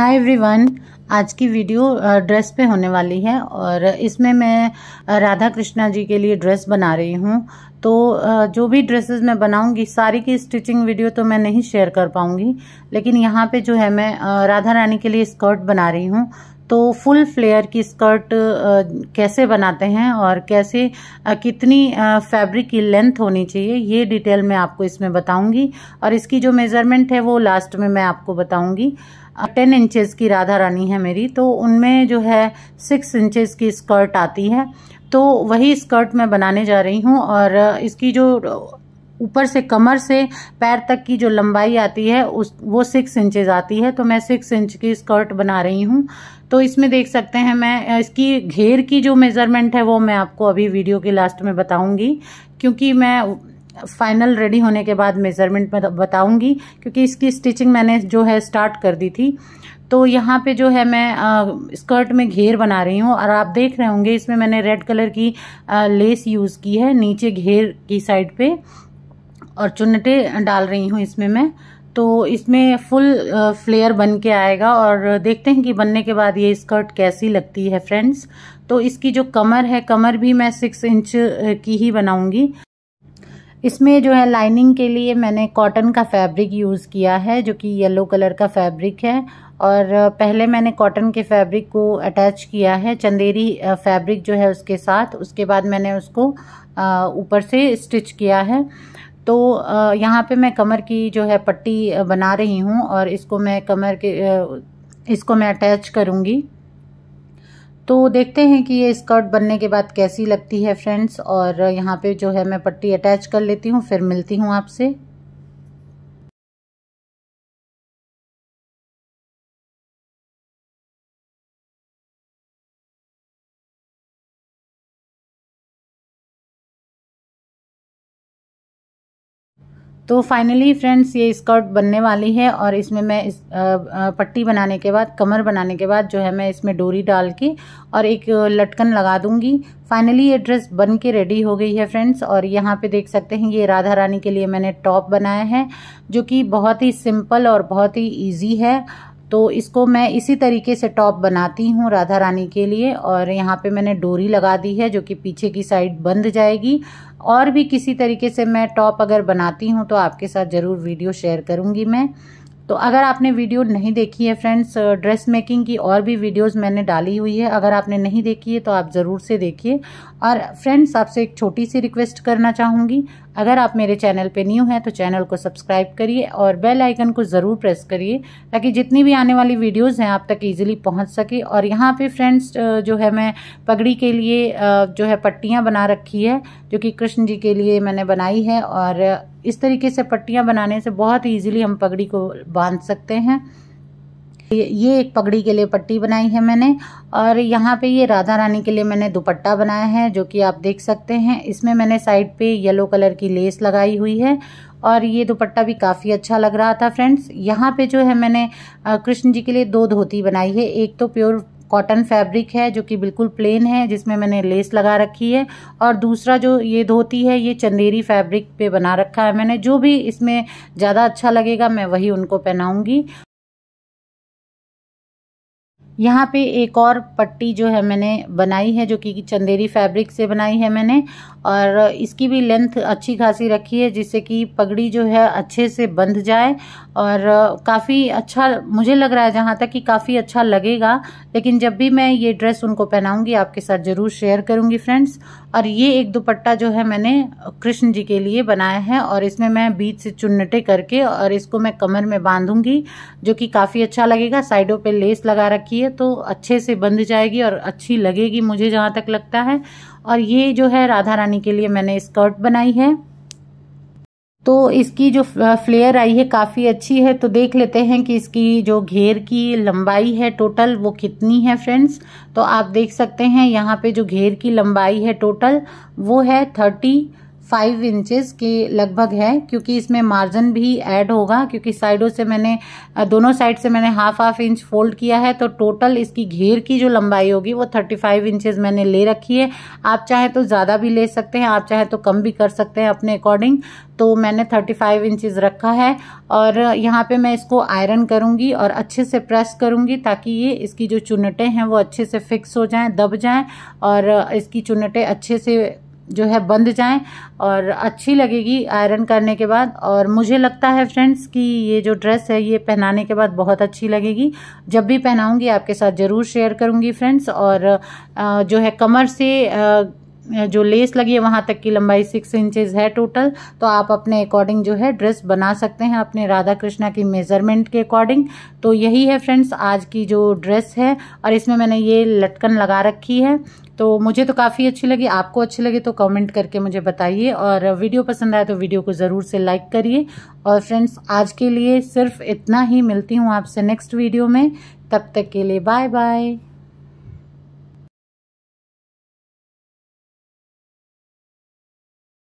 hi everyone आज की video dress पे होने वाली है और इसमें मैं राधा कृष्णा जी के लिए ड्रेस बना रही हूँ तो जो भी ड्रेसेस मैं बनाऊंगी सारी की स्टिचिंग वीडियो तो मैं नहीं शेयर कर पाऊंगी लेकिन यहाँ पे जो है मैं राधा रानी के लिए स्कर्ट बना रही हूँ तो फुल फ्लेयर की स्कर्ट कैसे बनाते हैं और कैसे कितनी फैब्रिक की लेंथ होनी चाहिए ये डिटेल मैं आपको इसमें बताऊंगी और इसकी जो मेज़रमेंट है वो लास्ट में मैं आपको बताऊंगी टेन इंचेस की राधा रानी है मेरी तो उनमें जो है सिक्स इंचेस की स्कर्ट आती है तो वही स्कर्ट मैं बनाने जा रही हूँ और इसकी जो ऊपर से कमर से पैर तक की जो लंबाई आती है उस वो सिक्स इंचेस आती है तो मैं सिक्स इंच की स्कर्ट बना रही हूँ तो इसमें देख सकते हैं मैं इसकी घेर की जो मेज़रमेंट है वो मैं आपको अभी वीडियो के लास्ट में बताऊँगी क्योंकि मैं फाइनल रेडी होने के बाद मेज़रमेंट में बताऊंगी क्योंकि इसकी स्टिचिंग मैंने जो है स्टार्ट कर दी थी तो यहाँ पे जो है मैं आ, स्कर्ट में घेर बना रही हूँ और आप देख रहे होंगे इसमें मैंने रेड कलर की आ, लेस यूज़ की है नीचे घेर की साइड पे और चुनटे डाल रही हूँ इसमें मैं तो इसमें फुल फ्लेयर बन के आएगा और देखते हैं कि बनने के बाद ये स्कर्ट कैसी लगती है फ्रेंड्स तो इसकी जो कमर है कमर भी मैं सिक्स इंच की ही बनाऊँगी इसमें जो है लाइनिंग के लिए मैंने कॉटन का फैब्रिक यूज़ किया है जो कि येलो कलर का फैब्रिक है और पहले मैंने कॉटन के फैब्रिक को अटैच किया है चंदेरी फैब्रिक जो है उसके साथ उसके बाद मैंने उसको ऊपर से स्टिच किया है तो यहाँ पे मैं कमर की जो है पट्टी बना रही हूँ और इसको मैं कमर के इसको मैं अटैच करूँगी तो देखते हैं कि ये स्कर्ट बनने के बाद कैसी लगती है फ्रेंड्स और यहाँ पे जो है मैं पट्टी अटैच कर लेती हूँ फिर मिलती हूँ आपसे तो फाइनली फ्रेंड्स ये स्कर्ट बनने वाली है और इसमें मैं इस पट्टी बनाने के बाद कमर बनाने के बाद जो है मैं इसमें डोरी डाल के और एक लटकन लगा दूंगी फाइनली ये ड्रेस बन के रेडी हो गई है फ्रेंड्स और यहाँ पे देख सकते हैं ये राधा रानी के लिए मैंने टॉप बनाया है जो कि बहुत ही सिंपल और बहुत ही ईजी है तो इसको मैं इसी तरीके से टॉप बनाती हूँ राधा रानी के लिए और यहाँ पे मैंने डोरी लगा दी है जो कि पीछे की साइड बंद जाएगी और भी किसी तरीके से मैं टॉप अगर बनाती हूँ तो आपके साथ ज़रूर वीडियो शेयर करूँगी मैं तो अगर आपने वीडियो नहीं देखी है फ्रेंड्स ड्रेस मेकिंग की और भी वीडियोस मैंने डाली हुई है अगर आपने नहीं देखी है तो आप ज़रूर से देखिए और फ्रेंड्स आपसे एक छोटी सी रिक्वेस्ट करना चाहूँगी अगर आप मेरे चैनल पे न्यू हैं तो चैनल को सब्सक्राइब करिए और बेल आइकन को ज़रूर प्रेस करिए ताकि जितनी भी आने वाली वीडियोस हैं आप तक इजीली पहुंच सके और यहाँ पे फ्रेंड्स जो है मैं पगड़ी के लिए जो है पट्टियाँ बना रखी है जो कि कृष्ण जी के लिए मैंने बनाई है और इस तरीके से पट्टियाँ बनाने से बहुत ईजिली हम पगड़ी को बांध सकते हैं ये एक पगड़ी के लिए पट्टी बनाई है मैंने और यहाँ पे ये राधा रानी के लिए मैंने दुपट्टा बनाया है जो कि आप देख सकते हैं इसमें मैंने साइड पे येलो कलर की लेस लगाई हुई है और ये दुपट्टा भी काफ़ी अच्छा लग रहा था फ्रेंड्स यहाँ पे जो है मैंने कृष्ण जी के लिए दो धोती बनाई है एक तो प्योर कॉटन फैब्रिक है जो कि बिल्कुल प्लेन है जिसमें मैंने लेस लगा रखी है और दूसरा जो ये धोती है ये चंदेरी फैब्रिक पे बना रखा है मैंने जो भी इसमें ज़्यादा अच्छा लगेगा मैं वही उनको पहनाऊँगी यहाँ पे एक और पट्टी जो है मैंने बनाई है जो कि चंदेरी फैब्रिक से बनाई है मैंने और इसकी भी लेंथ अच्छी खासी रखी है जिससे कि पगड़ी जो है अच्छे से बंध जाए और काफ़ी अच्छा मुझे लग रहा है जहाँ तक कि काफ़ी अच्छा लगेगा लेकिन जब भी मैं ये ड्रेस उनको पहनाऊँगी आपके साथ ज़रूर शेयर करूँगी फ्रेंड्स और ये एक दुपट्टा जो है मैंने कृष्ण जी के लिए बनाया है और इसमें मैं बीच से चुन्नटे करके और इसको मैं कमर में बांधूँगी जो कि काफ़ी अच्छा लगेगा साइडों पर लेस लगा रखी है तो अच्छे से बंध जाएगी और अच्छी लगेगी मुझे जहाँ तक लगता है और ये जो है राधा रानी के लिए मैंने स्कर्ट बनाई है तो इसकी जो फ्लेयर आई है काफ़ी अच्छी है तो देख लेते हैं कि इसकी जो घेर की लंबाई है टोटल वो कितनी है फ्रेंड्स तो आप देख सकते हैं यहाँ पे जो घेर की लंबाई है टोटल वो है थर्टी फाइव इंचेस के लगभग है क्योंकि इसमें मार्जिन भी ऐड होगा क्योंकि साइडों से मैंने दोनों साइड से मैंने हाफ हाफ इंच फोल्ड किया है तो टोटल इसकी घेर की जो लंबाई होगी वो थर्टी फाइव इंचेस मैंने ले रखी है आप चाहे तो ज़्यादा भी ले सकते हैं आप चाहे तो कम भी कर सकते हैं अपने अकॉर्डिंग तो मैंने थर्टी फाइव इंचज़ रखा है और यहाँ पर मैं इसको आयरन करूँगी और अच्छे से प्रेस करूँगी ताकि ये इसकी जो चुनटें हैं वो अच्छे से फिक्स हो जाएँ दब जाएँ और इसकी चुनटें अच्छे से जो है बंध जाएं और अच्छी लगेगी आयरन करने के बाद और मुझे लगता है फ्रेंड्स कि ये जो ड्रेस है ये पहनाने के बाद बहुत अच्छी लगेगी जब भी पहनाऊंगी आपके साथ ज़रूर शेयर करूंगी फ्रेंड्स और जो है कमर से जो लेस लगी है वहाँ तक की लंबाई सिक्स इंचेज है टोटल तो आप अपने अकॉर्डिंग जो है ड्रेस बना सकते हैं अपने राधा कृष्णा की मेज़रमेंट के अकॉर्डिंग तो यही है फ्रेंड्स आज की जो ड्रेस है और इसमें मैंने ये लटकन लगा रखी है तो मुझे तो काफ़ी अच्छी लगी आपको अच्छी लगी तो कमेंट करके मुझे बताइए और वीडियो पसंद आए तो वीडियो को ज़रूर से लाइक करिए और फ्रेंड्स आज के लिए सिर्फ इतना ही मिलती हूँ आपसे नेक्स्ट वीडियो में तब तक के लिए बाय बाय